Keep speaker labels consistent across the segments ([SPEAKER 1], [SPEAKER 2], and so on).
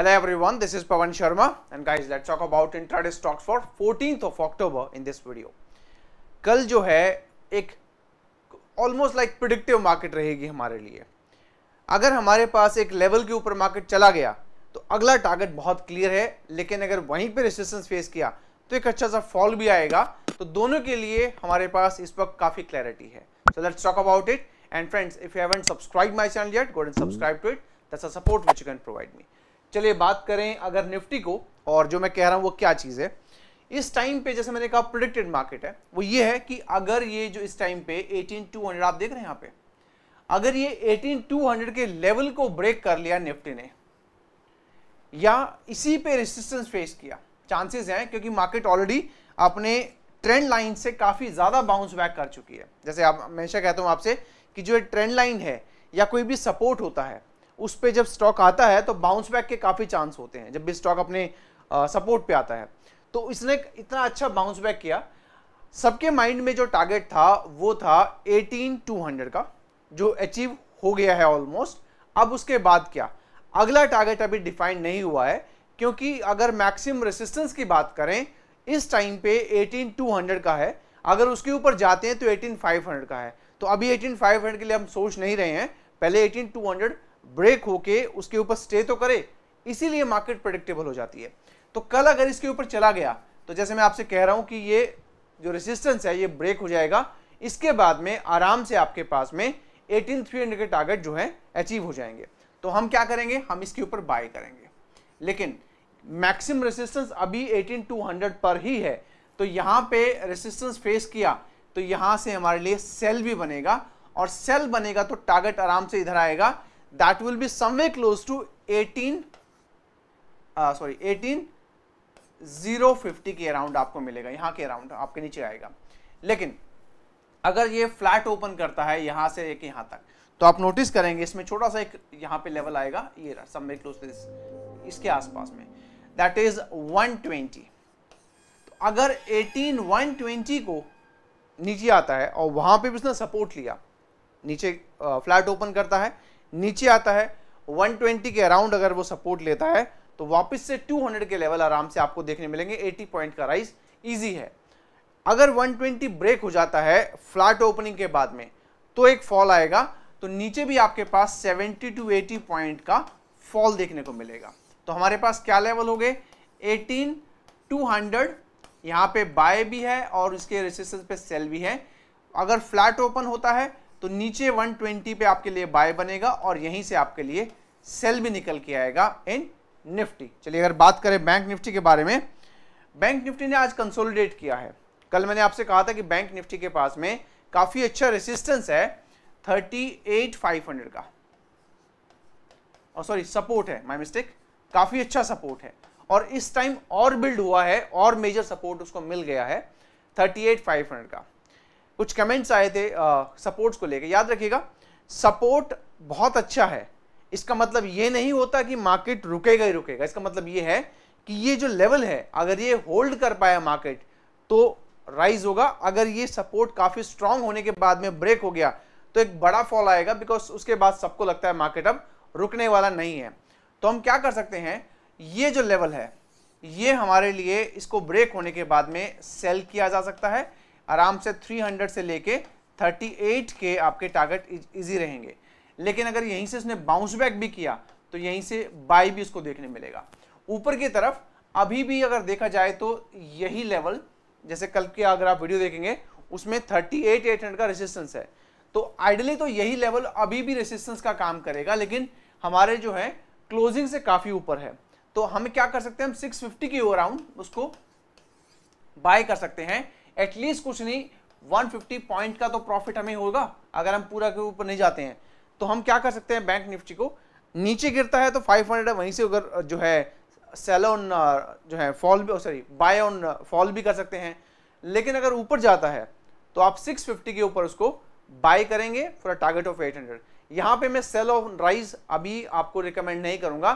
[SPEAKER 1] Hello everyone, this is Pavan Sharma and guys let's talk about intraday stocks for 14th of October in this video. कल जो है एक almost like predictive market रहेगी हमारे लिए अगर हमारे पास एक लेवल के ऊपर मार्केट चला गया तो अगला टारगेट बहुत क्लियर है लेकिन अगर वहीं पे रेसिस्टेंस फेस किया तो एक अच्छा सा फॉल भी आएगा तो दोनों के लिए हमारे पास इस वक्त काफ़ी क्लैरिटी है so let's talk about it and friends if you haven't subscribe my channel yet go and subscribe to it that's a support which you can provide me चलिए बात करें अगर निफ्टी को और जो मैं कह रहा हूँ वो क्या चीज़ है इस टाइम पे जैसे मैंने कहा प्रोडिक्टेड मार्केट है वो ये है कि अगर ये जो इस टाइम पे 18200 आप देख रहे हैं यहाँ पे अगर ये 18200 के लेवल को ब्रेक कर लिया निफ्टी ने या इसी पे रेसिस्टेंस फेस किया चांसेस हैं क्योंकि मार्केट ऑलरेडी अपने ट्रेंड लाइन से काफ़ी ज़्यादा बाउंस बैक कर चुकी है जैसे आप हमेशा कहता हूँ आपसे कि जो ये ट्रेंड लाइन है या कोई भी सपोर्ट होता है उस पर जब स्टॉक आता है तो बाउंस बैक के काफ़ी चांस होते हैं जब भी स्टॉक अपने सपोर्ट पे आता है तो इसने इतना अच्छा बाउंस बैक किया सबके माइंड में जो टारगेट था वो था एटीन टू हंड्रेड का जो अचीव हो गया है ऑलमोस्ट अब उसके बाद क्या अगला टारगेट अभी डिफाइन नहीं हुआ है क्योंकि अगर मैक्सिमम रेसिस्टेंस की बात करें इस टाइम पे एटीन टू हंड्रेड का है अगर उसके ऊपर जाते हैं तो एटीन फाइव हंड्रेड का है तो अभी एटीन फाइव हंड्रेड के लिए हम सोच नहीं रहे हैं पहले एटीन टू हंड्रेड ब्रेक होके उसके ऊपर स्टे तो करे इसीलिए मार्केट प्रडिक्टेबल हो जाती है तो कल अगर इसके ऊपर चला गया तो जैसे मैं आपसे कह रहा हूं कि ये जो रेसिस्टेंस है ये ब्रेक हो जाएगा इसके बाद में आराम से आपके पास में एटीन थ्री हंड्रेड के टारगेट जो है अचीव हो जाएंगे तो हम क्या करेंगे हम इसके ऊपर बाय करेंगे लेकिन मैक्सिमम रेसिस्टेंस अभी एटीन टू हंड्रेड पर ही है तो यहाँ पे रेसिस्टेंस फेस किया तो यहाँ से हमारे लिए सेल भी बनेगा और सेल बनेगा तो टारगेट आराम से इधर आएगा that will be somewhere close to 18 uh, sorry 18 zero fifty के अराउंड आपको मिलेगा यहाँ के अराउंड आपके नीचे आएगा लेकिन अगर ये फ्लैट ओपन करता है यहाँ से एक यहाँ तक तो आप नोटिस करेंगे इसमें छोटा सा एक यहाँ पे लेवल आएगा ये समवे क्लोज दिस इसके आसपास में दैट इज 120 तो अगर 18 120 को नीचे आता है और वहां पे भी उसने सपोर्ट लिया नीचे फ्लैट uh, ओपन करता है नीचे आता है 120 के अराउंड अगर वो सपोर्ट लेता है तो वापस से 200 के लेवल आराम से आपको देखने मिलेंगे 80 पॉइंट का राइस इजी है अगर 120 ब्रेक हो जाता है फ्लैट ओपनिंग के बाद में तो एक फॉल आएगा तो नीचे भी आपके पास 70 टू 80 पॉइंट का फॉल देखने को मिलेगा तो हमारे पास क्या लेवल हो गए एटीन टू यहाँ पे बाय भी है और इसके रेसिस्टेंस पे सेल भी है अगर फ्लैट ओपन होता है तो नीचे 120 पे आपके लिए बाय बनेगा और यहीं से आपके लिए सेल भी निकल के आएगा इन निफ्टी चलिए अगर बात करें बैंक निफ्टी के बारे में बैंक निफ्टी ने आज कंसोलिडेट किया है कल मैंने आपसे कहा था कि बैंक निफ्टी के पास में काफ़ी अच्छा रेसिस्टेंस है 38,500 का और सॉरी सपोर्ट है माय मिस्टेक काफ़ी अच्छा सपोर्ट है और इस टाइम और बिल्ड हुआ है और मेजर सपोर्ट उसको मिल गया है हंड्रेड का कुछ कमेंट्स आए थे सपोर्ट्स को लेकर याद रखिएगा सपोर्ट बहुत अच्छा है इसका मतलब ये नहीं होता कि मार्केट रुकेगा ही रुकेगा इसका मतलब ये है कि ये जो लेवल है अगर ये होल्ड कर पाया मार्केट तो राइज होगा अगर ये सपोर्ट काफ़ी स्ट्रांग होने के बाद में ब्रेक हो गया तो एक बड़ा फॉल आएगा बिकॉज उसके बाद सबको लगता है मार्केट अब रुकने वाला नहीं है तो हम क्या कर सकते हैं ये जो लेवल है ये हमारे लिए इसको ब्रेक होने के बाद में सेल किया जा सकता है आराम से 300 से लेके 38 के आपके टारगेट इजी रहेंगे लेकिन अगर यहीं से उसने बाउंस बैक भी किया तो यहीं से बाई भी उसको देखने मिलेगा ऊपर की तरफ अभी भी अगर देखा जाए तो यही लेवल जैसे कल के अगर आप वीडियो देखेंगे उसमें थर्टी एट एट हंड्रेड का रेसिस्टेंस है तो आइडली तो यही लेवल अभी भी रेसिस्टेंस का काम करेगा लेकिन हमारे जो है क्लोजिंग से काफ़ी ऊपर है तो हम क्या कर सकते हैं हम 650 की ओर आउंड उसको बाय कर सकते हैं एटलीस्ट कुछ नहीं 150 पॉइंट का तो प्रॉफिट हमें होगा अगर हम पूरा के ऊपर नहीं जाते हैं तो हम क्या कर सकते हैं बैंक निफ्टी को नीचे गिरता है तो 500 हंड्रेड वहीं से अगर जो है सेल ऑन जो है फॉल भी सॉरी बाय ऑन फॉल भी कर सकते हैं लेकिन अगर ऊपर जाता है तो आप 650 के ऊपर उसको बाय करेंगे for a target of 800 hundred यहाँ पे मैं सेल ऑन राइज अभी आपको रिकमेंड नहीं करूँगा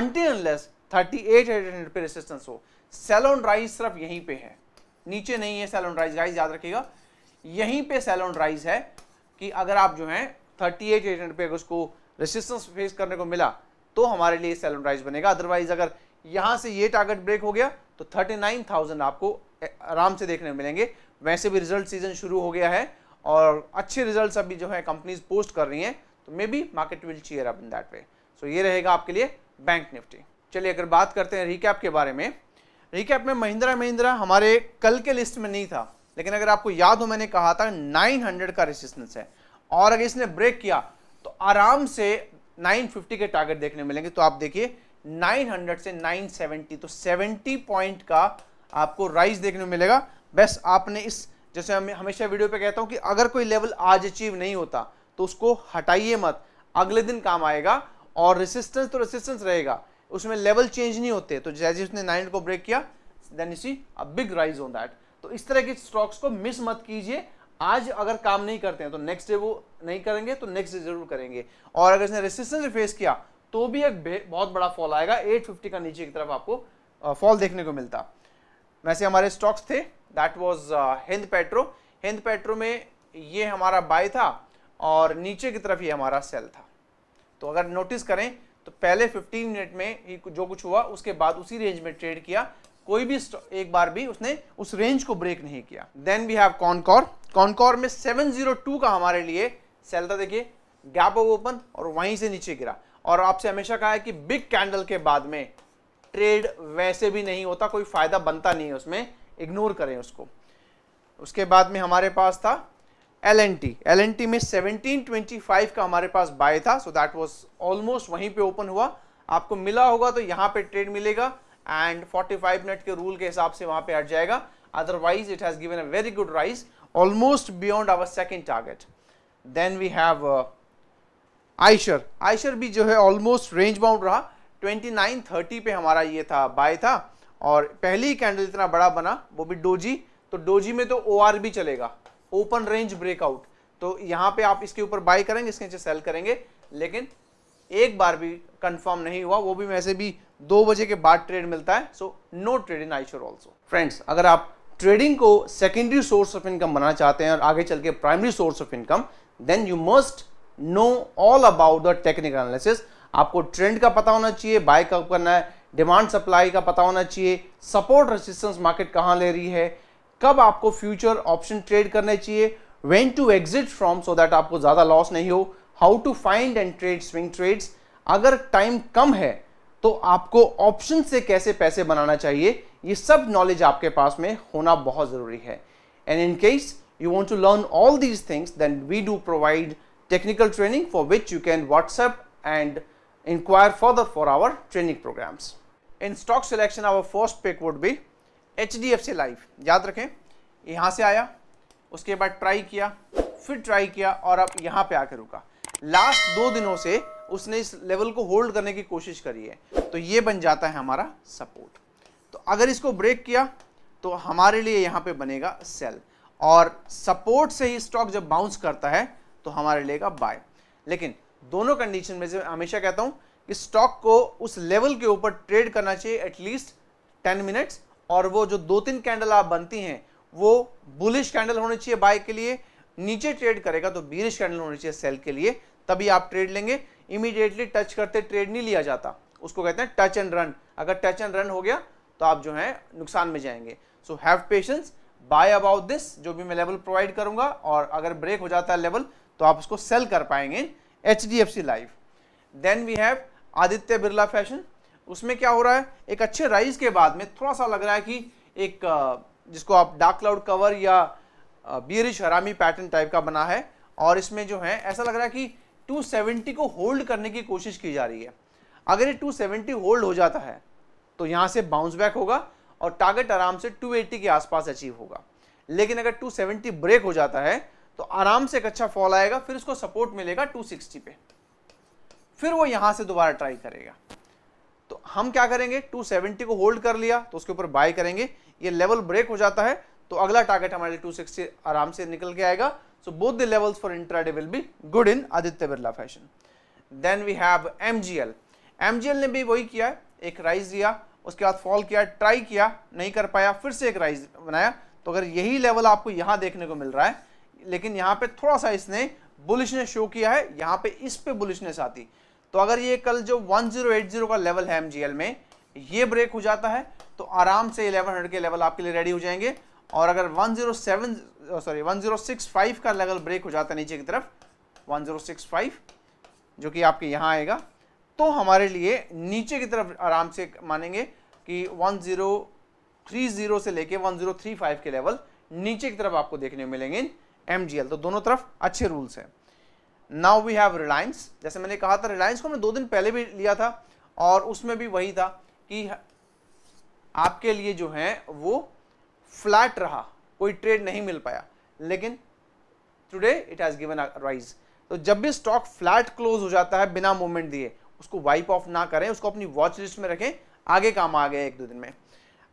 [SPEAKER 1] until unless thirty eight hundred पे रेसिस्टेंस हो सेल ऑन राइज सिर्फ यहीं पर है नीचे नहीं है सेलोन राइज गाइज याद रखिएगा यहीं पे सेलोन राइज है कि अगर आप जो है थर्टी एट एट पे अगर उसको रेसिस्टेंस फेस करने को मिला तो हमारे लिए सेलोन राइज बनेगा अदरवाइज अगर यहाँ से ये टारगेट ब्रेक हो गया तो थर्टी नाइन थाउजेंड आपको आराम से देखने मिलेंगे वैसे भी रिजल्ट सीजन शुरू हो गया है और अच्छे रिजल्ट अभी जो है कंपनीज पोस्ट कर रही हैं तो maybe market will cheer up in that way so ये रहेगा आपके लिए बैंक निफ्टी चलिए अगर बात करते हैं रिकैप के बारे में रिकैप में महिंद्रा महिंद्रा हमारे कल के लिस्ट में नहीं था लेकिन अगर आपको याद हो मैंने कहा था 900 का रेसिस्टेंस है और अगर इसने ब्रेक किया तो आराम से 950 के टारगेट देखने मिलेंगे तो आप देखिए 900 से 970 तो 70 पॉइंट का आपको राइज देखने मिलेगा बस आपने इस जैसे हम हमेशा वीडियो पे कहता हूँ कि अगर कोई लेवल आज अचीव नहीं होता तो उसको हटाइए मत अगले दिन काम आएगा और रेसिस्टेंस तो रेसिस्टेंस रहेगा उसमें लेवल चेंज नहीं होते तो जैसे उसने नाइन को ब्रेक किया then you see a big rise on that तो इस तरह के स्टॉक्स को मिस मत कीजिए आज अगर काम नहीं करते हैं तो नेक्स्ट डे वो नहीं करेंगे तो नेक्स्ट डे जरूर करेंगे और अगर इसने रेसिस्टेंस फेस किया तो भी एक बहुत बड़ा फॉल आएगा 850 का नीचे की तरफ आपको फॉल देखने को मिलता वैसे हमारे स्टॉक्स थे दैट वाज हिंद पेट्रो हिंद पेट्रो में ये हमारा बाय था और नीचे की तरफ ये हमारा सेल था तो अगर नोटिस करें तो पहले 15 मिनट में ही जो कुछ हुआ उसके बाद उसी रेंज में ट्रेड किया कोई भी एक बार भी उसने उस रेंज को ब्रेक नहीं किया then we have Concor Concor में 702 का हमारे लिए सेल था देखिए गैप ऑफ ओपन और वहीं से नीचे गिरा और आपसे हमेशा कहा है कि बिग कैंडल के बाद में ट्रेड वैसे भी नहीं होता कोई फायदा बनता नहीं है उसमें इग्नोर करें उसको उसके बाद में हमारे पास था L N T L N T में सेवनटीन ट्वेंटी फाइव का हमारे पास बाय था सो दैट वॉज ऑलमोस्ट वहीं पे ओपन हुआ आपको मिला होगा तो यहाँ पे ट्रेड मिलेगा एंड 45 मिनट के रूल के हिसाब से वहाँ पे हट जाएगा otherwise it has given a very good rise almost beyond our second target then we have uh, Eicher Eicher भी जो है ऑलमोस्ट रेंज बाउंड रहा 2930 पे हमारा ये था बाय था और पहली कैंडल इतना बड़ा बना वो भी डोजी तो डोजी में तो ओ भी चलेगा ओपन रेंज ब्रेकआउट तो यहां पे आप इसके ऊपर बाय करेंगे इसके नीचे सेल करेंगे लेकिन एक बार भी कंफर्म नहीं हुआ वो भी वैसे भी दो बजे के बाद ट्रेड मिलता है so no trade in I also friends अगर आप ट्रेडिंग को सेकेंडरी सोर्स ऑफ इनकम बनाना चाहते हैं और आगे चल के primary source of income then you must know all about the technical analysis आपको ट्रेंड का पता होना चाहिए बाय कब करना है डिमांड सप्लाई का पता होना चाहिए सपोर्ट रेसिस्टेंस मार्केट कहाँ ले रही है कब आपको फ्यूचर ऑप्शन ट्रेड करने चाहिए when to exit from so that आपको ज्यादा लॉस नहीं हो how to find and trade swing trades अगर टाइम कम है तो आपको ऑप्शन से कैसे पैसे बनाना चाहिए ये सब नॉलेज आपके पास में होना बहुत जरूरी है and in case you want to learn all these things then we do provide technical training for which you can WhatsApp and enquire further for our training programmes in stock selection our first pick would be H D F C life याद रखें यहाँ से आया उसके बाद try किया फिर try किया और अब यहाँ पे आकर रुका लास्ट दो दिनों से उसने इस लेवल को होल्ड करने की कोशिश करी है तो ये बन जाता है हमारा सपोर्ट तो अगर इसको ब्रेक किया तो हमारे लिए यहाँ पे बनेगा सेल और सपोर्ट से ही स्टॉक जब बाउंस करता है तो हमारे लिए का बाय लेकिन दोनों कंडीशन में से हमेशा कहता हूँ कि स्टॉक को उस लेवल के ऊपर ट्रेड करना चाहिए एटलीस्ट टेन मिनट्स और वो जो दो तीन कैंडल आप बनती हैं वो बुलिश कैंडल होनी चाहिए बाय के लिए नीचे ट्रेड करेगा तो बीरिश कैंडल होनी चाहिए सेल के लिए तभी आप ट्रेड लेंगे इमीडिएटली टच करते ट्रेड नहीं लिया जाता उसको कहते हैं टच एंड रन अगर टच एंड रन हो गया तो आप जो है नुकसान में जाएंगे so have patience buy about this जो भी मैं लेवल प्रोवाइड करूंगा और अगर ब्रेक हो जाता है लेवल तो आप उसको सेल कर पाएंगे H D F C life then we have Aditya Birla fashion उसमें क्या हो रहा है एक अच्छे राइज के बाद में थोड़ा सा लग रहा है कि एक जिसको आप डार्क क्लाउड कवर या बियरिश हरामी पैटर्न टाइप का बना है और इसमें जो है ऐसा लग रहा है कि 270 को होल्ड करने की कोशिश की जा रही है अगर ये 270 होल्ड हो जाता है तो यहाँ से बाउंस बैक होगा और टारगेट आराम से 280 के आसपास अचीव होगा लेकिन अगर 270 ब्रेक हो जाता है तो आराम से एक अच्छा फॉल आएगा फिर उसको सपोर्ट मिलेगा 260 पे फिर वो यहाँ से दोबारा ट्राई करेगा तो हम क्या करेंगे 270 को होल्ड कर लिया तो उसके ऊपर बाय करेंगे ये लेवल ब्रेक हो जाता है तो अगला टारगेट हमारे लिए 260 आराम से निकल के आएगा so both the levels for intraday will be good in Aditya Birla fashion then we have M MGL ने भी वही किया एक राइज दिया उसके बाद फॉल किया ट्राई किया नहीं कर पाया फिर से एक राइज बनाया तो अगर यही लेवल आपको यहां देखने को मिल रहा है लेकिन यहां पे थोड़ा सा इसने बुलिशनेस शो किया है यहां पे इस पे बुलिशनेस आती तो अगर ये कल जो 1080 का लेवल है एम में ये ब्रेक हो जाता है तो आराम से 1100 के लेवल आपके लिए रेडी हो जाएंगे और अगर 107 सॉरी 1065 का लेवल ब्रेक हो जाता है नीचे की तरफ 1065 जो कि आपके यहाँ आएगा तो हमारे लिए नीचे की तरफ आराम से मानेंगे कि 1030 से लेके 1035 के लेवल नीचे की तरफ आपको देखने मिलेंगे एम तो दोनों तरफ अच्छे रूल्स हैं नाउ वी हैव रिलायंस जैसे मैंने कहा था रिलायंस को मैंने दो दिन पहले भी लिया था और उसमें भी वही था कि आपके लिए जो है वो फ्लैट रहा कोई ट्रेड नहीं मिल पाया लेकिन today it has given rise तो जब भी स्टॉक फ्लैट क्लोज हो जाता है बिना मूवमेंट दिए उसको वाइप ऑफ ना करें उसको अपनी वॉच लिस्ट में रखें आगे काम आ गया एक दो दिन में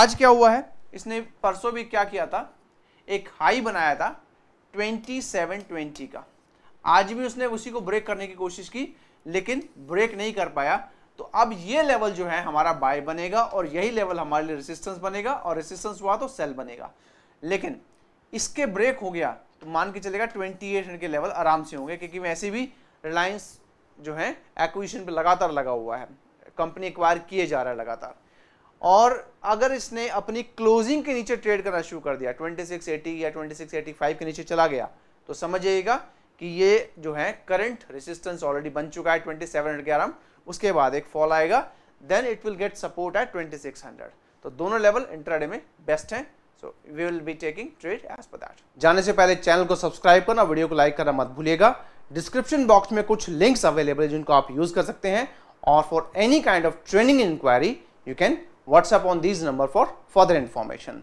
[SPEAKER 1] आज क्या हुआ है इसने परसों भी क्या किया था एक हाई बनाया था 2720 का आज भी उसने उसी को ब्रेक करने की कोशिश की लेकिन ब्रेक नहीं कर पाया तो अब ये लेवल जो है हमारा बाय बनेगा और यही लेवल हमारे लिए रेसिस्टेंस बनेगा और रेसिस्टेंस हुआ तो सेल बनेगा लेकिन इसके ब्रेक हो गया तो मान के चलेगा ट्वेंटी एट के लेवल आराम से होंगे क्योंकि वैसे भी रिलायंस जो है एक्विशन पर लगातार लगा हुआ है कंपनी एक्वायर किए जा रहा है लगातार और अगर इसने अपनी क्लोजिंग के नीचे ट्रेड करना शुरू कर दिया 2680 या 2685 के नीचे चला गया तो समझिएगा कि ये जो है करंट रेसिस्टेंस ऑलरेडी बन चुका है ट्वेंटी सेवन के उसके बाद एक फॉल आएगा then it will get support at twenty six hundred तो दोनों लेवल इंट्राडे में बेस्ट हैं so we will be taking trade as per that जाने से पहले चैनल को सब्सक्राइब करना वीडियो को लाइक करना मत भूलिएगा डिस्क्रिप्शन बॉक्स में कुछ लिंक्स अवेलेबल है जिनको आप यूज कर सकते हैं और for any kind of training inquiry you can WhatsApp on these number for further information